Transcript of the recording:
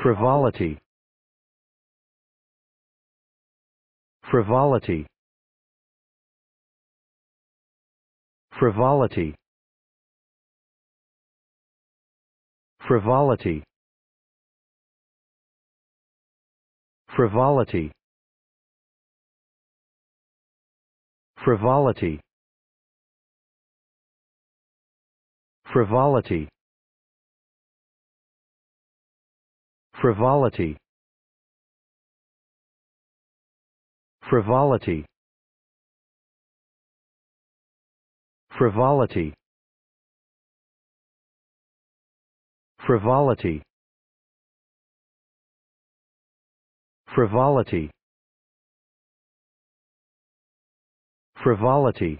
frivolity frivolity frivolity frivolity frivolity frivolity frivolity frivolity frivolity frivolity frivolity frivolity frivolity